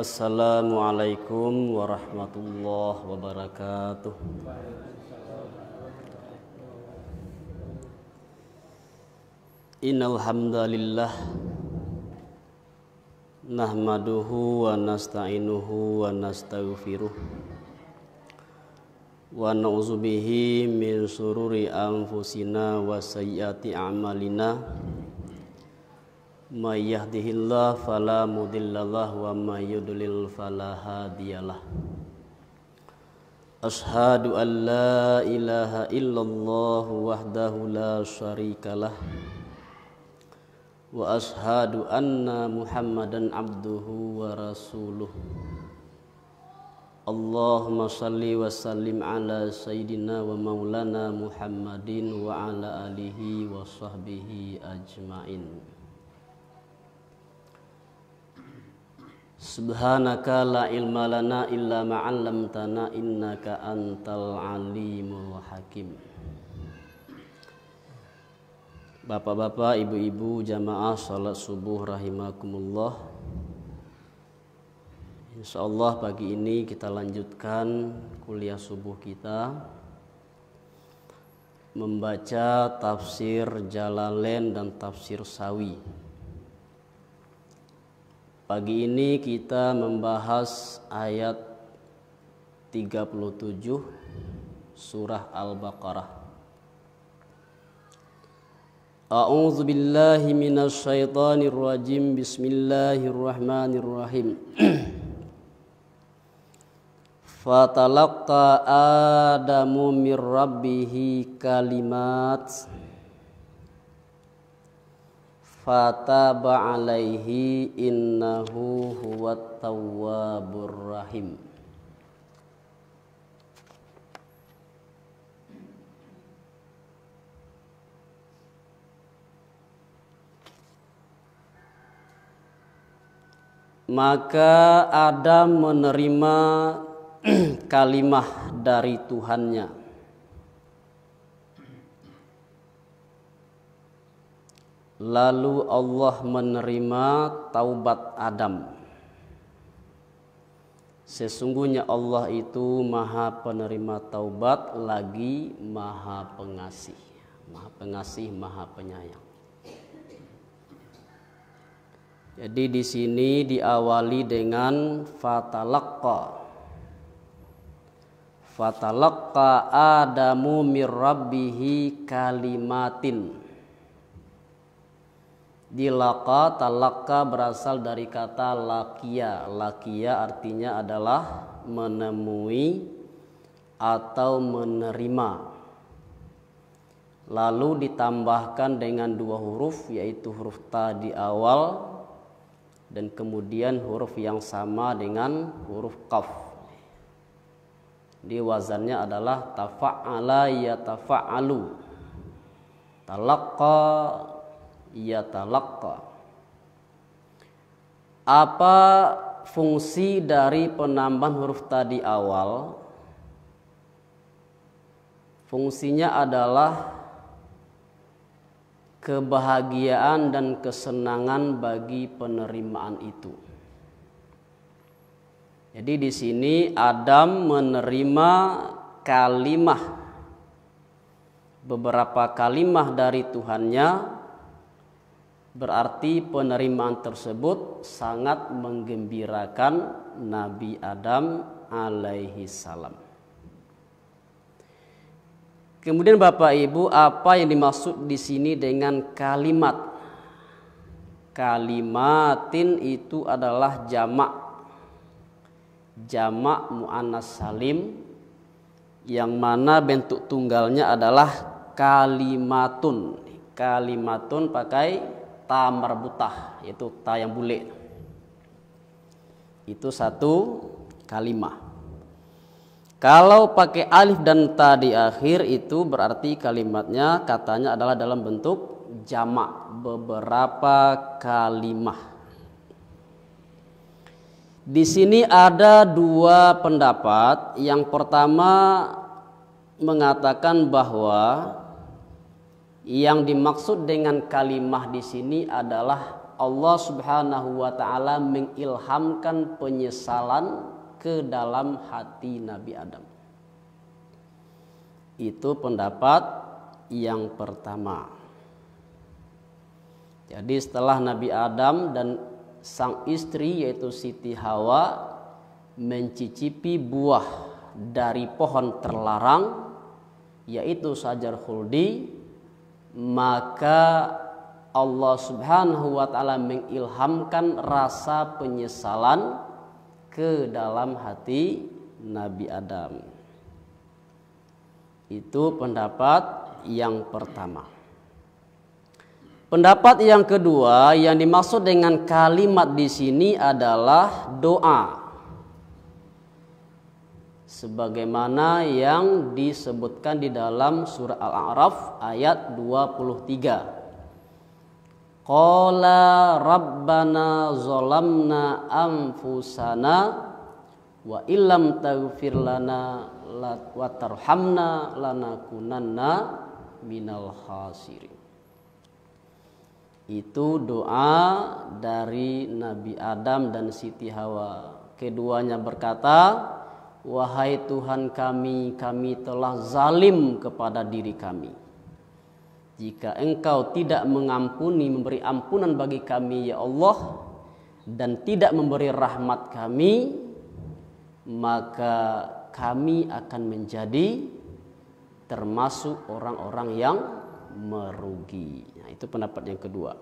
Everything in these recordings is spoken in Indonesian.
Assalamualaikum warahmatullahi wabarakatuh. Innal hamdalillah nahmaduhu wa nasta'inuhu wa nastaghfiruh wa na'udzubihi min sururi anfusina wa sayyiati a'malina ما يهده الله فلا مضل له وما يضلل فلا هادي له أشهد أن لا إله إلا الله وحده لا شريك له وأشهد أن محمدا عبده ورسوله اللهم صل وسلم على سيدنا ومولانا محمد وعلى آله وصحبه أجمعين Subhanaka la ilma lana illa ma'allamtana innaka antal alimul hakim Bapak-bapak, ibu-ibu, jamaah salat subuh rahimakumullah Insyaallah pagi ini kita lanjutkan kuliah subuh kita Membaca tafsir Jalalain dan tafsir Sawi Pagi ini kita membahas ayat 37 surah Al-Baqarah. A'udzu billahi minasy syaithanir rajim. Bismillahirrahmanirrahim. Fatalaqa Adamu min rabbihi kalimat fataba alaihi innahu huwat tawwabur rahim maka Adam menerima kalimah dari Tuhannya Lalu Allah menerima taubat Adam. Sesungguhnya Allah itu maha penerima taubat lagi maha pengasih. Maha pengasih, maha penyayang. Jadi di sini diawali dengan fatalakka. Fatalakka Adamu mir kalimatin. Di laka talaka berasal dari kata lakia. Lakia artinya adalah menemui atau menerima. Lalu ditambahkan dengan dua huruf yaitu huruf ta di awal dan kemudian huruf yang sama dengan huruf kaf. Di wazannya adalah tafa'ala ya tafa'alu. talaqa yatalakka. apa fungsi dari penambahan huruf tadi awal fungsinya adalah kebahagiaan dan kesenangan bagi penerimaan itu. Jadi di sini Adam menerima kalimah beberapa kalimah dari Tuhannya Berarti penerimaan tersebut sangat menggembirakan Nabi Adam alaihi salam. Kemudian Bapak Ibu, apa yang dimaksud di sini dengan kalimat? Kalimatin itu adalah jamak. Jamak muannas salim yang mana bentuk tunggalnya adalah kalimatun. Kalimatun pakai ta marbutah yaitu ta yang bule itu satu kalimah kalau pakai alif dan ta di akhir itu berarti kalimatnya katanya adalah dalam bentuk jamak beberapa kalimah. Di sini ada dua pendapat. Yang pertama mengatakan bahwa yang dimaksud dengan kalimah di sini adalah Allah Subhanahu wa taala mengilhamkan penyesalan ke dalam hati Nabi Adam. Itu pendapat yang pertama. Jadi setelah Nabi Adam dan sang istri yaitu Siti Hawa mencicipi buah dari pohon terlarang yaitu sajar khuldi maka Allah Subhanahu wa taala mengilhamkan rasa penyesalan ke dalam hati Nabi Adam. Itu pendapat yang pertama. Pendapat yang kedua yang dimaksud dengan kalimat di sini adalah doa sebagaimana yang disebutkan di dalam surah Al-A'raf ayat 23. Qala rabbana zalamna anfusana wa illam taghfir lana wa tarhamna lanakunanna minal khasirin. Itu doa dari Nabi Adam dan Siti Hawa. Keduanya berkata, Wahai Tuhan kami, kami telah zalim kepada diri kami. Jika engkau tidak mengampuni, memberi ampunan bagi kami ya Allah dan tidak memberi rahmat kami, maka kami akan menjadi termasuk orang-orang yang merugi. Nah, itu pendapat yang kedua.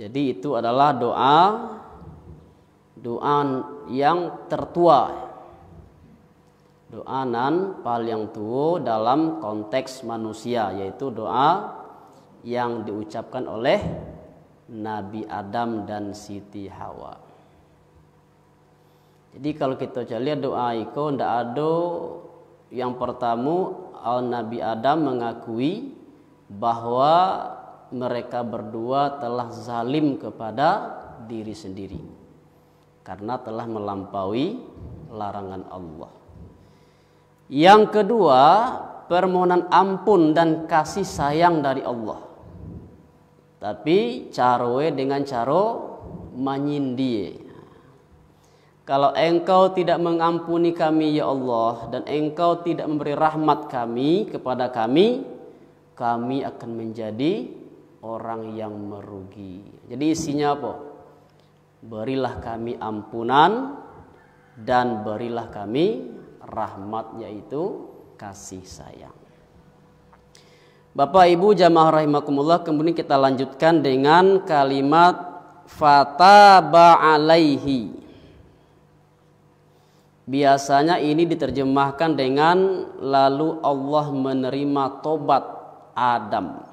Jadi itu adalah doa doa yang tertua doa nan yang tua dalam konteks manusia yaitu doa yang diucapkan oleh Nabi Adam dan Siti Hawa. Jadi kalau kita lihat doa itu ndak ada yang pertama al Nabi Adam mengakui bahwa mereka berdua telah zalim kepada diri sendiri karena telah melampaui larangan Allah. Yang kedua, permohonan ampun dan kasih sayang dari Allah. Tapi caroe dengan caro menyindie. Kalau engkau tidak mengampuni kami ya Allah dan engkau tidak memberi rahmat kami kepada kami, kami akan menjadi orang yang merugi. Jadi isinya apa? Berilah kami ampunan dan berilah kami rahmat yaitu kasih sayang. Bapak Ibu jamaah rahimakumullah kemudian kita lanjutkan dengan kalimat fataba alaihi. Biasanya ini diterjemahkan dengan lalu Allah menerima tobat Adam.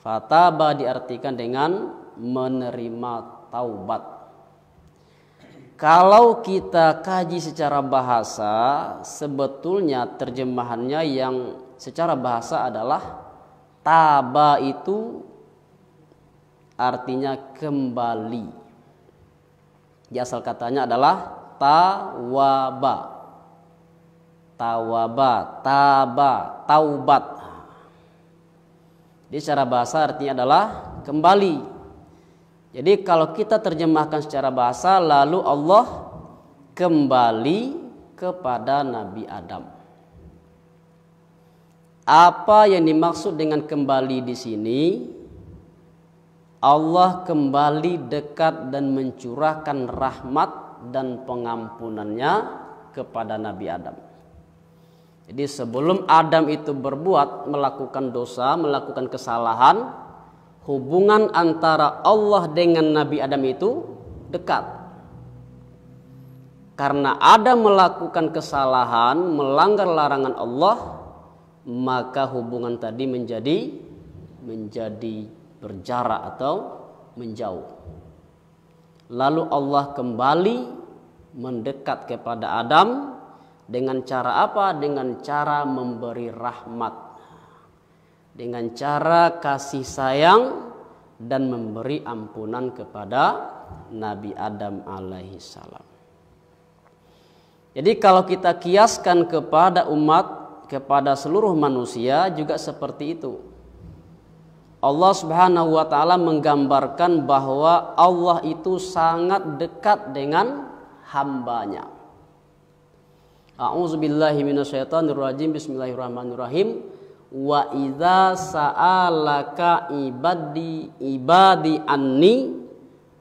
Fataba diartikan dengan menerima taubat. Kalau kita kaji secara bahasa, sebetulnya terjemahannya yang secara bahasa adalah taba itu artinya kembali. Di asal katanya adalah tawaba. Tawaba, taba, taubat. Di secara bahasa artinya adalah kembali. Jadi kalau kita terjemahkan secara bahasa lalu Allah kembali kepada Nabi Adam. Apa yang dimaksud dengan kembali di sini? Allah kembali dekat dan mencurahkan rahmat dan pengampunannya kepada Nabi Adam. Jadi sebelum Adam itu berbuat melakukan dosa, melakukan kesalahan, hubungan antara Allah dengan Nabi Adam itu dekat. Karena Adam melakukan kesalahan, melanggar larangan Allah, maka hubungan tadi menjadi menjadi berjarak atau menjauh. Lalu Allah kembali mendekat kepada Adam dengan cara apa? Dengan cara memberi rahmat dengan cara kasih sayang dan memberi ampunan kepada Nabi Adam alaihissalam. Jadi kalau kita kiaskan kepada umat kepada seluruh manusia juga seperti itu. Allah Subhanahu wa taala menggambarkan bahwa Allah itu sangat dekat dengan hambanya. A'udzubillahi minasyaitonirrajim. Bismillahirrahmanirrahim wa idza sa'alaka ibadi ibadi anni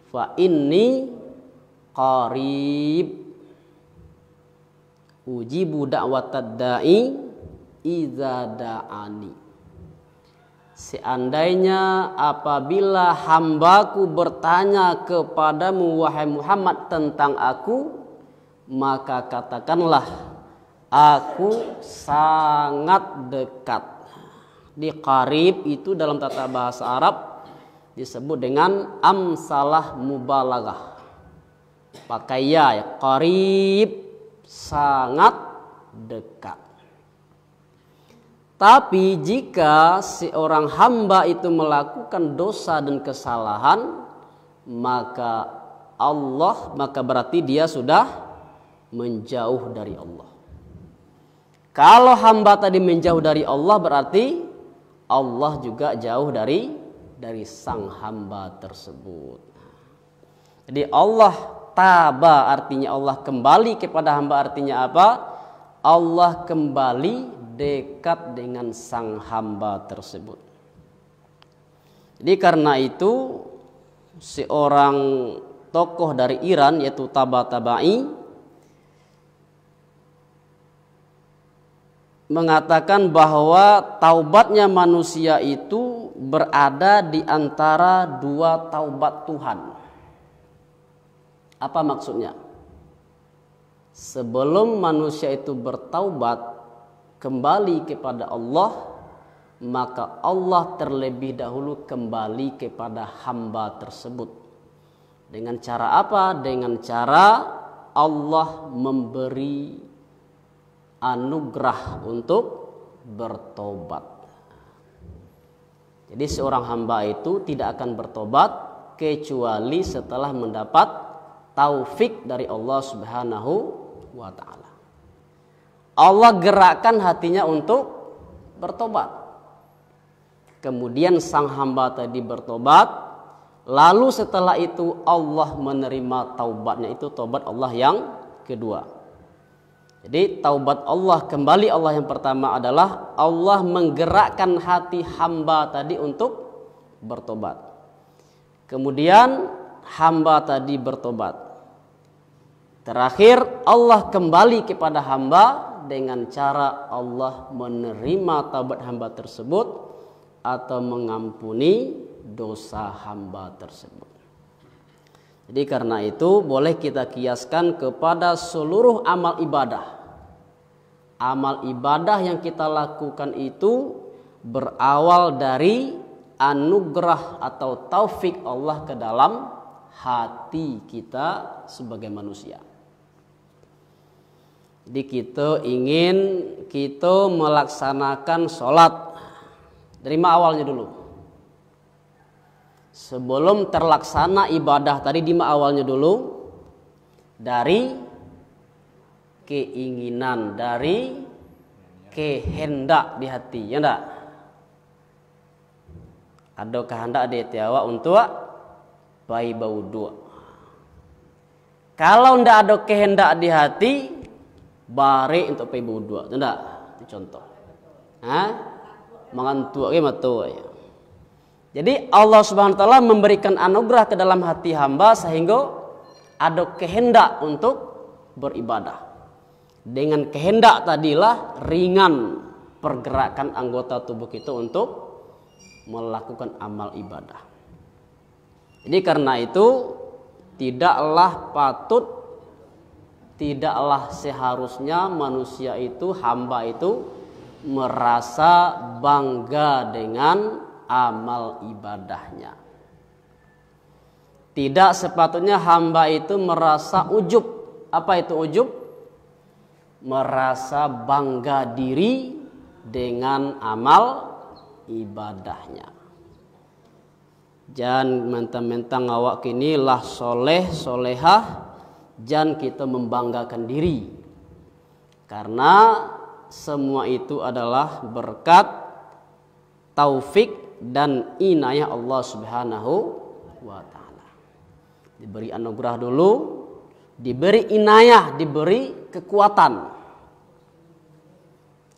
fa inni qarib ujibu da'watad da'i idza da'ani Seandainya apabila hambaku bertanya kepadamu wahai Muhammad tentang aku maka katakanlah aku sangat dekat di qarib itu dalam tata bahasa Arab disebut dengan amsalah mubalagah. Pakai ya, ya qarib sangat dekat. Tapi jika seorang hamba itu melakukan dosa dan kesalahan, maka Allah, maka berarti dia sudah menjauh dari Allah. Kalau hamba tadi menjauh dari Allah berarti Allah juga jauh dari dari sang hmm. hamba tersebut. Jadi Allah taba artinya Allah kembali kepada hamba artinya apa? Allah kembali dekat dengan sang hamba tersebut. Jadi karena itu seorang tokoh dari Iran yaitu Taba Tabai mengatakan bahwa taubatnya manusia itu berada di antara dua taubat Tuhan. Apa maksudnya? Sebelum manusia itu bertaubat kembali kepada Allah, maka Allah terlebih dahulu kembali kepada hamba tersebut. Dengan cara apa? Dengan cara Allah memberi anugerah untuk bertobat. Jadi seorang hamba itu tidak akan bertobat kecuali setelah mendapat taufik dari Allah Subhanahu wa taala. Allah gerakkan hatinya untuk bertobat. Kemudian sang hamba tadi bertobat, lalu setelah itu Allah menerima taubatnya itu tobat Allah yang kedua. Jadi taubat Allah kembali Allah yang pertama adalah Allah menggerakkan hati hamba tadi untuk bertobat. Kemudian hamba tadi bertobat. Terakhir Allah kembali kepada hamba dengan cara Allah menerima taubat hamba tersebut atau mengampuni dosa hamba tersebut. Jadi karena itu boleh kita kiaskan kepada seluruh amal ibadah. Amal ibadah yang kita lakukan itu berawal dari anugerah atau taufik Allah ke dalam hati kita sebagai manusia. Jadi kita ingin kita melaksanakan sholat. terima awalnya dulu sebelum terlaksana ibadah tadi di awalnya dulu dari keinginan dari kehendak di hati ya ndak ada kehendak di hati awak untuk bayi bau dua kalau ndak ada kehendak di hati bari untuk bayi bau dua ya ndak contoh Ah, mengantuk tua ke ya jadi Allah Subhanahu wa taala memberikan anugerah ke dalam hati hamba sehingga ada kehendak untuk beribadah. Dengan kehendak tadilah ringan pergerakan anggota tubuh itu untuk melakukan amal ibadah. Jadi karena itu tidaklah patut tidaklah seharusnya manusia itu hamba itu merasa bangga dengan amal ibadahnya. Tidak sepatutnya hamba itu merasa ujub. Apa itu ujub? Merasa bangga diri dengan amal ibadahnya. Jangan mentang-mentang awak kini lah soleh solehah. Jangan kita membanggakan diri. Karena semua itu adalah berkat taufik dan inayah Allah Subhanahu wa taala. Diberi anugerah dulu, diberi inayah, diberi kekuatan.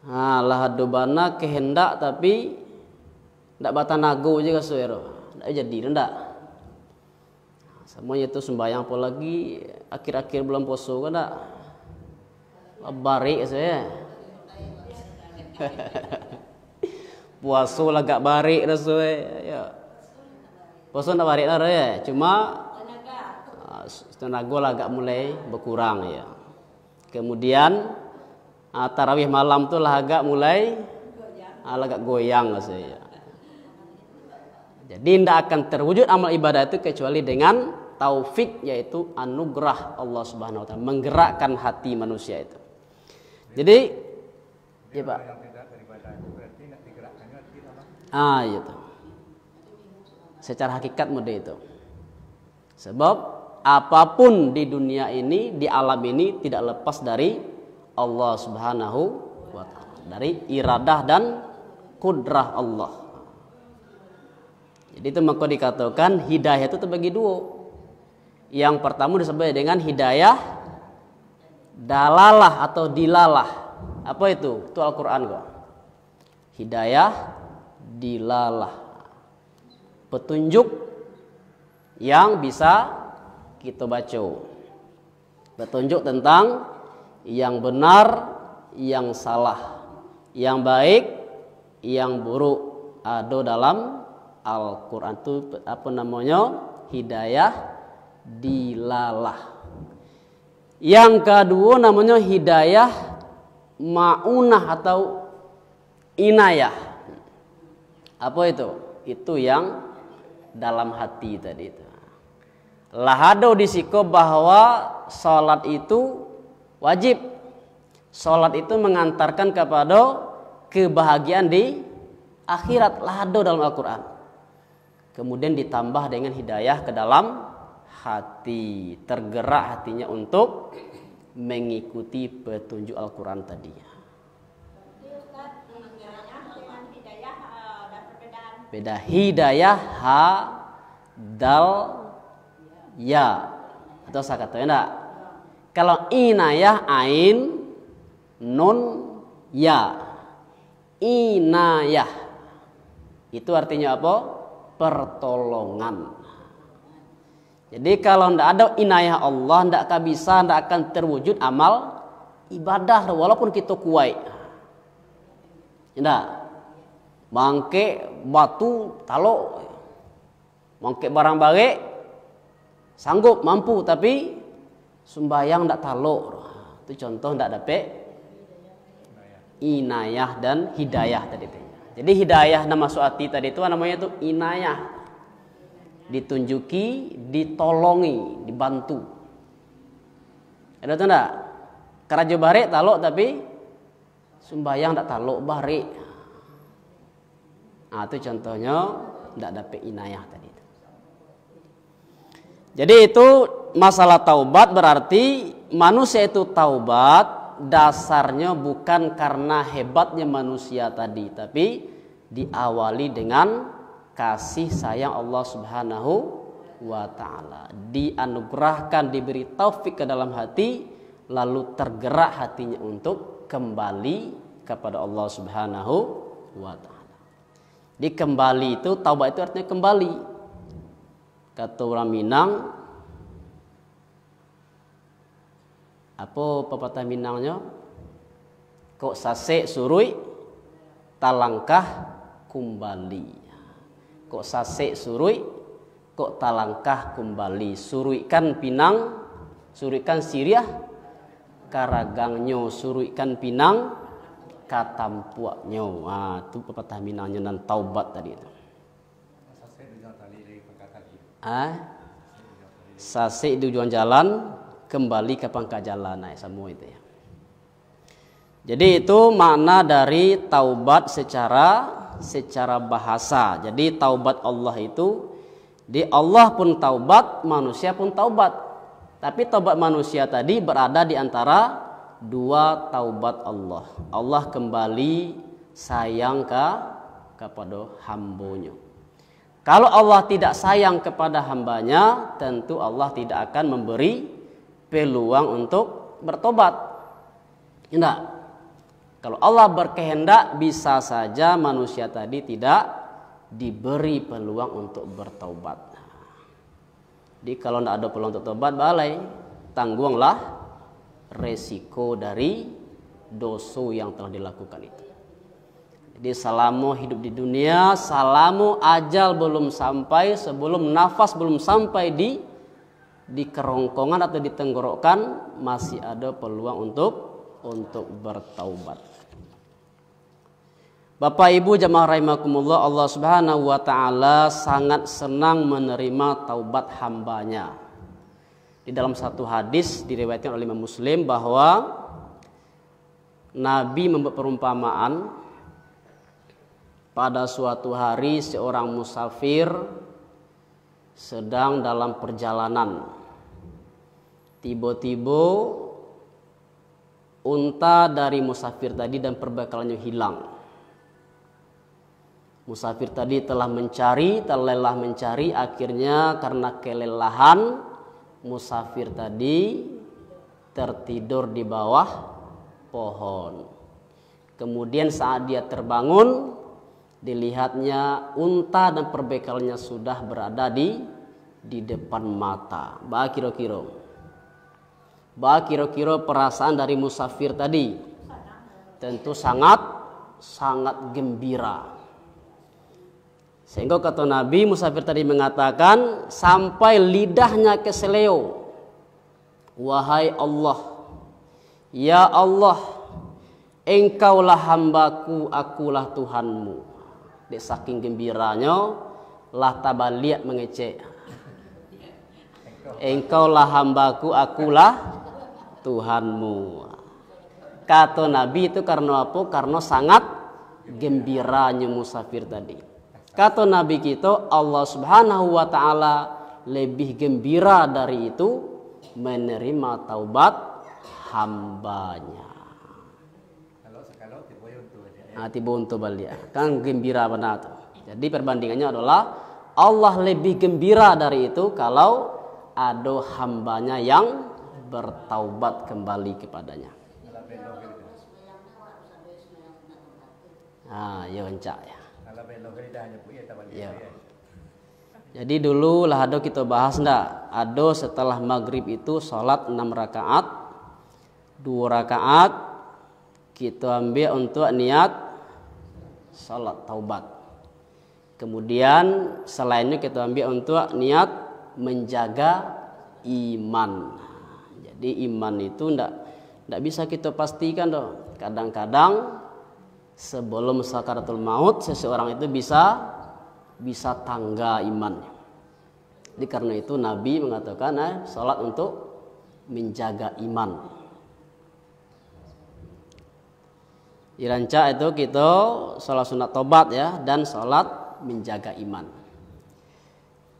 Nah, lahadobana kehendak tapi ndak batanago juga suero. Ndak jadi ndak. Semuanya itu sembahyang lagi akhir-akhir bulan poso kan ndak. Barik saya. puasa lagak barik rasa ya. Puasa nak barik lah ya. Cuma ah, tenaga lah agak mulai berkurang ya. Kemudian ah, tarawih malam tu lah agak mulai ah, lah agak goyang lah ya. Jadi tidak akan terwujud amal ibadah itu kecuali dengan taufik yaitu anugerah Allah Subhanahu wa taala menggerakkan hati manusia itu. Jadi ya Pak. Ah, itu, iya Secara hakikat mode itu. Sebab apapun di dunia ini, di alam ini tidak lepas dari Allah Subhanahu wa taala, dari iradah dan kudrah Allah. Jadi itu maka dikatakan hidayah itu terbagi dua. Yang pertama disebut dengan hidayah dalalah atau dilalah. Apa itu? Itu Al-Qur'an kok. Hidayah dilalah petunjuk yang bisa kita baca petunjuk tentang yang benar yang salah yang baik yang buruk ada dalam Al-Quran itu apa namanya hidayah dilalah yang kedua namanya hidayah maunah atau inayah apa itu? Itu yang dalam hati tadi itu. Lahado disiko bahwa sholat itu wajib. Sholat itu mengantarkan kepada kebahagiaan di akhirat. Lahado dalam Al-Quran. Kemudian ditambah dengan hidayah ke dalam hati. Tergerak hatinya untuk mengikuti petunjuk Al-Quran tadi. beda hidayah ha dal ya atau sakata enggak kalau inayah ain nun ya inayah itu artinya apa pertolongan jadi kalau tidak ada inayah Allah tidak akan bisa tidak akan terwujud amal ibadah walaupun kita kuai enggak mangke batu talo mangke barang bare sanggup mampu tapi sembahyang ndak talo itu contoh ndak dapat inayah dan hidayah tadi jadi hidayah nama suati tadi itu namanya itu inayah ditunjuki, ditolongi, dibantu. Ada tuh ndak Karajo bare talok tapi sembayang tak talok bare. Nah, itu contohnya tidak dapat inayah tadi. Jadi itu masalah taubat berarti manusia itu taubat dasarnya bukan karena hebatnya manusia tadi, tapi diawali dengan kasih sayang Allah Subhanahu wa taala. Dianugerahkan diberi taufik ke dalam hati lalu tergerak hatinya untuk kembali kepada Allah Subhanahu wa taala. Di kembali itu taubat itu artinya kembali. Kata orang Minang apa pepatah Minangnya? Kok sase surui talangkah kembali. Kok sase surui kok talangkah kembali. Suruikan Pinang, suruikan Siriah, karagangnya suruikan Pinang, katampuaknya ah tu pepatah minangnya nan taubat tadi itu ah sase di ujung jalan kembali ke pangkal jalan nah semua itu ya jadi itu makna dari taubat secara secara bahasa jadi taubat Allah itu di Allah pun taubat manusia pun taubat tapi taubat manusia tadi berada di antara dua taubat Allah. Allah kembali sayang ke kepada hambanya. Kalau Allah tidak sayang kepada hambanya, tentu Allah tidak akan memberi peluang untuk bertobat. Tidak. Kalau Allah berkehendak, bisa saja manusia tadi tidak diberi peluang untuk bertobat. Jadi kalau tidak ada peluang untuk tobat, balai, tanggunglah resiko dari dosa yang telah dilakukan itu. Jadi selama hidup di dunia, selama ajal belum sampai sebelum nafas belum sampai di di kerongkongan atau di tenggorokan masih ada peluang untuk untuk bertaubat. Bapak Ibu jamaah rahimakumullah Allah Subhanahu wa taala sangat senang menerima taubat hambanya di dalam satu hadis diriwayatkan oleh Imam Muslim bahwa Nabi membuat perumpamaan pada suatu hari seorang musafir sedang dalam perjalanan. Tiba-tiba unta dari musafir tadi dan perbekalannya hilang. Musafir tadi telah mencari, telah lelah mencari, akhirnya karena kelelahan musafir tadi tertidur di bawah pohon. Kemudian saat dia terbangun, dilihatnya unta dan perbekalnya sudah berada di di depan mata. Bah kiro kiro, Bah kiro kiro perasaan dari musafir tadi tentu sangat sangat gembira. Sehingga kata Nabi Musafir tadi mengatakan sampai lidahnya ke keseleo. Wahai Allah, ya Allah, engkaulah hambaku, akulah Tuhanmu. Di saking gembiranya, lah tabaliak mengecek. Engkaulah hambaku, akulah Tuhanmu. Kata Nabi itu karena apa? Karena sangat gembiranya musafir tadi. Kata Nabi kita Allah subhanahu wa ta'ala lebih gembira dari itu menerima taubat hambanya. Nah, tiba untuk balia. Kan gembira benar tuh. Jadi perbandingannya adalah Allah lebih gembira dari itu kalau ada hambanya yang bertaubat kembali kepadanya. Gitu, ah, ya ya. Ya. ya. Jadi dulu lah ado kita bahas ndak. Ado setelah maghrib itu sholat enam rakaat, dua rakaat kita ambil untuk niat sholat taubat. Kemudian selainnya kita ambil untuk niat menjaga iman. Jadi iman itu ndak ndak bisa kita pastikan dong. Kadang-kadang sebelum sakaratul maut seseorang itu bisa bisa tangga imannya. Jadi karena itu Nabi mengatakan eh, salat untuk menjaga iman. Iranca itu kita salat sunat tobat ya dan salat menjaga iman.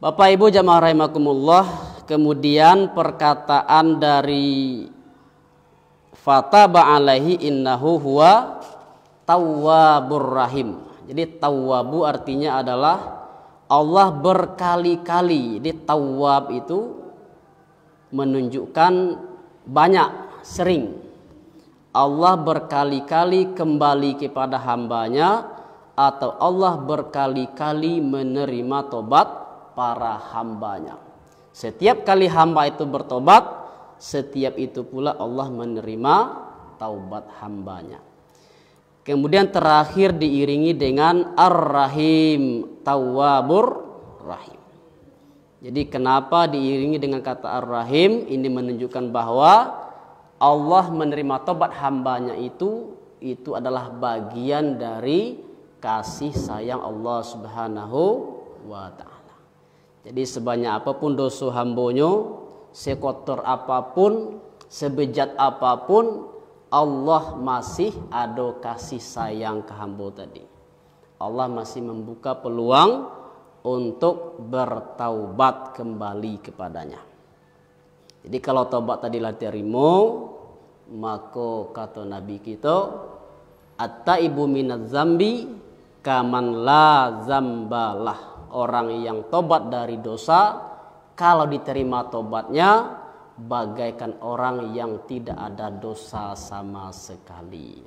Bapak Ibu jamaah rahimakumullah, kemudian perkataan dari fataba alaihi innahu huwa tawabur rahim. Jadi tawabu artinya adalah Allah berkali-kali. Jadi tawab itu menunjukkan banyak, sering. Allah berkali-kali kembali kepada hambanya atau Allah berkali-kali menerima tobat para hambanya. Setiap kali hamba itu bertobat, setiap itu pula Allah menerima taubat hambanya. Kemudian terakhir diiringi dengan Ar-Rahim, Tawabur Rahim. Jadi kenapa diiringi dengan kata Ar-Rahim? Ini menunjukkan bahwa Allah menerima tobat hambanya itu itu adalah bagian dari kasih sayang Allah Subhanahu wa taala. Jadi sebanyak apapun dosa hambonyo, sekotor apapun, sebejat apapun, Allah masih ada kasih sayang ke hamba tadi. Allah masih membuka peluang untuk bertaubat kembali kepadanya. Jadi kalau taubat tadi lah maka kata Nabi kita, Atta ibu minat zambi kaman la zambalah. Orang yang tobat dari dosa, kalau diterima tobatnya, bagaikan orang yang tidak ada dosa sama sekali.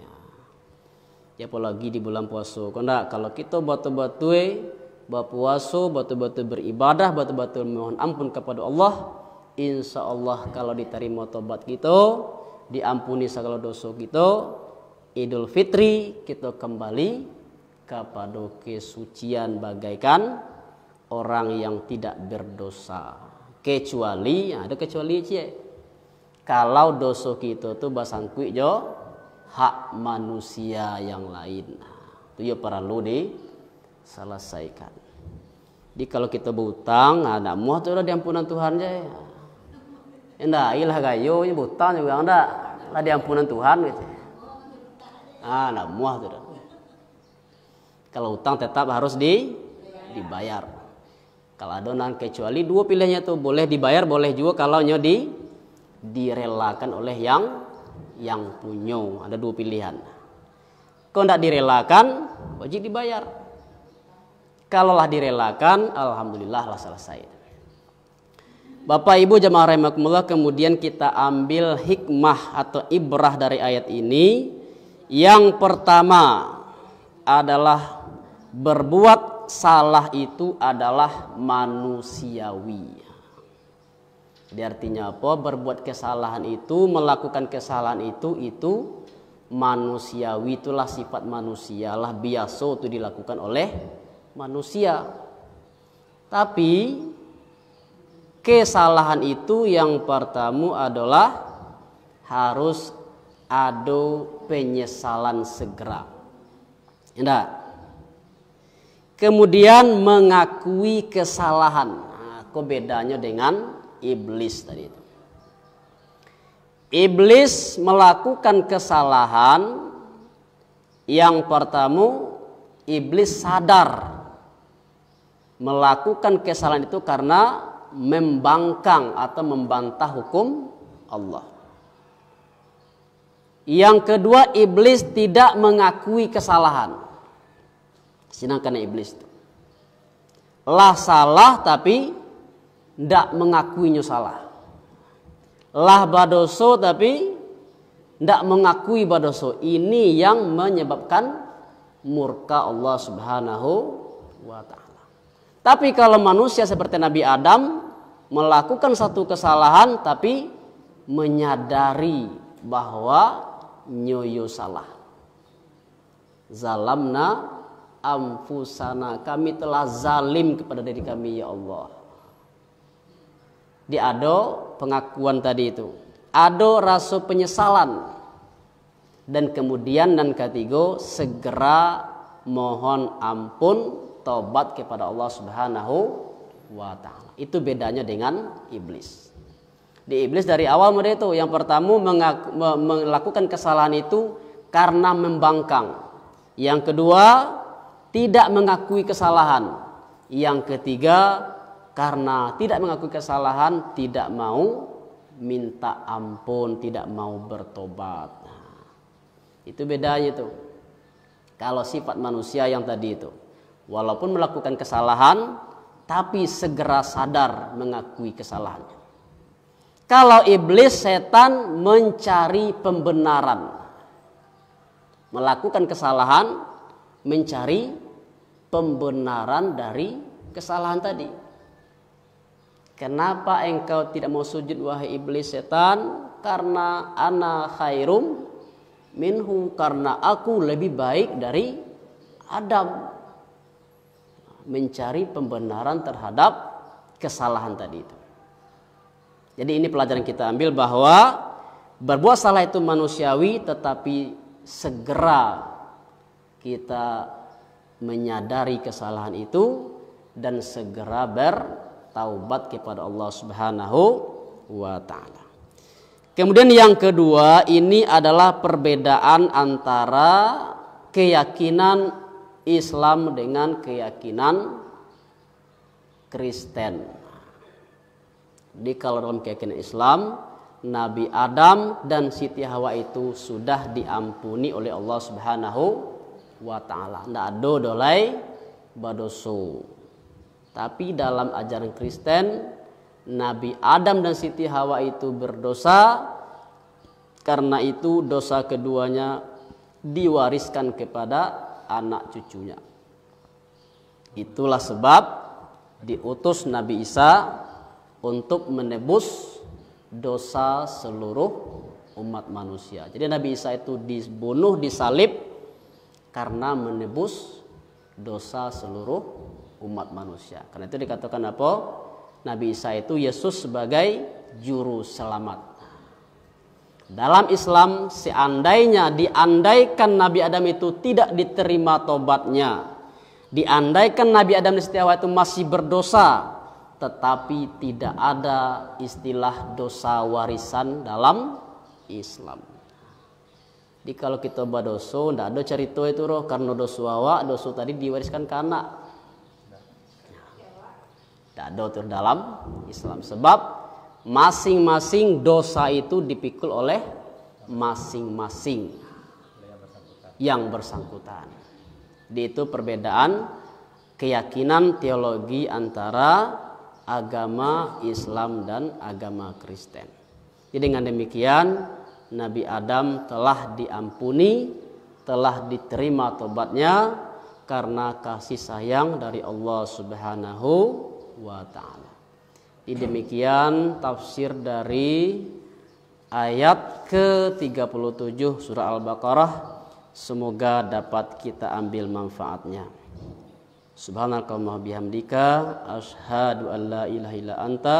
Ya apalagi di bulan puasa. Kondak kalau kita batu-batu berpuasa, batu-batu beribadah, batu-batu mohon ampun kepada Allah, insya Allah kalau diterima tobat kita, diampuni segala dosa kita, Idul Fitri kita kembali kepada kesucian bagaikan orang yang tidak berdosa kecuali ya, ada kecuali cie kalau dosa kita tuh basangkui jo hak manusia yang lain itu ya perlu selesaikan di kalau kita berutang ah, ada muat tuh udah diampunan Tuhan je enggak ilah gayo ini berutang juga enggak lah diampunan Tuhan gitu ah muat tuh kalau hutang tetap harus di dibayar kalau adonan kecuali dua pilihannya tuh boleh dibayar boleh juga kalau nyodi direlakan oleh yang yang punya ada dua pilihan kalau tidak direlakan wajib dibayar kalaulah direlakan alhamdulillah lah selesai Bapak Ibu jemaah rahimakumullah kemudian kita ambil hikmah atau ibrah dari ayat ini yang pertama adalah berbuat salah itu adalah manusiawi. Jadi artinya apa? Berbuat kesalahan itu, melakukan kesalahan itu, itu manusiawi itulah sifat manusia lah biasa itu dilakukan oleh manusia. Tapi kesalahan itu yang pertama adalah harus ada penyesalan segera. Enggak? kemudian mengakui kesalahan. Nah, kok bedanya dengan iblis tadi itu? Iblis melakukan kesalahan yang pertama iblis sadar melakukan kesalahan itu karena membangkang atau membantah hukum Allah. Yang kedua iblis tidak mengakui kesalahan. Sedangkan iblis itu. Lah salah tapi tidak mengakuinya salah. Lah badoso tapi tidak mengakui badoso. Ini yang menyebabkan murka Allah subhanahu wa ta'ala. Tapi kalau manusia seperti Nabi Adam melakukan satu kesalahan tapi menyadari bahwa nyoyo salah. Zalamna sana Kami telah zalim kepada diri kami ya Allah. Di ado pengakuan tadi itu. Ado rasa penyesalan. Dan kemudian dan ketiga segera mohon ampun tobat kepada Allah Subhanahu wa taala. Itu bedanya dengan iblis. Di iblis dari awal mereka itu yang pertama mengaku, melakukan kesalahan itu karena membangkang. Yang kedua tidak mengakui kesalahan. Yang ketiga, karena tidak mengakui kesalahan, tidak mau minta ampun, tidak mau bertobat. Nah, itu bedanya itu. Kalau sifat manusia yang tadi itu, walaupun melakukan kesalahan, tapi segera sadar mengakui kesalahannya. Kalau iblis setan mencari pembenaran. Melakukan kesalahan, mencari pembenaran dari kesalahan tadi. Kenapa engkau tidak mau sujud wahai iblis setan? Karena ana khairum minhu karena aku lebih baik dari Adam. Mencari pembenaran terhadap kesalahan tadi itu. Jadi ini pelajaran kita ambil bahwa berbuat salah itu manusiawi tetapi segera kita menyadari kesalahan itu dan segera bertaubat kepada Allah Subhanahu wa taala. Kemudian yang kedua ini adalah perbedaan antara keyakinan Islam dengan keyakinan Kristen. Di kalau dalam keyakinan Islam Nabi Adam dan Siti Hawa itu sudah diampuni oleh Allah Subhanahu wa ta'ala ndak ado dolai badoso tapi dalam ajaran Kristen Nabi Adam dan Siti Hawa itu berdosa karena itu dosa keduanya diwariskan kepada anak cucunya itulah sebab diutus Nabi Isa untuk menebus dosa seluruh umat manusia. Jadi Nabi Isa itu dibunuh, disalib karena menebus dosa seluruh umat manusia. Karena itu dikatakan apa? Nabi Isa itu Yesus sebagai juru selamat. Dalam Islam seandainya diandaikan Nabi Adam itu tidak diterima tobatnya. Diandaikan Nabi Adam di setiawa itu masih berdosa. Tetapi tidak ada istilah dosa warisan dalam Islam. Jadi kalau kita badoso, ndak ada cerita itu roh karena dosa awak, doso tadi diwariskan ke anak. Tidak ada tur dalam Islam sebab masing-masing dosa itu dipikul oleh masing-masing yang bersangkutan. Di itu perbedaan keyakinan teologi antara agama Islam dan agama Kristen. Jadi dengan demikian Nabi Adam telah diampuni, telah diterima tobatnya karena kasih sayang dari Allah Subhanahu wa taala. Demikian tafsir dari ayat ke-37 surah Al-Baqarah. Semoga dapat kita ambil manfaatnya. Subhanakallahumma bihamdika asyhadu an la ilaha anta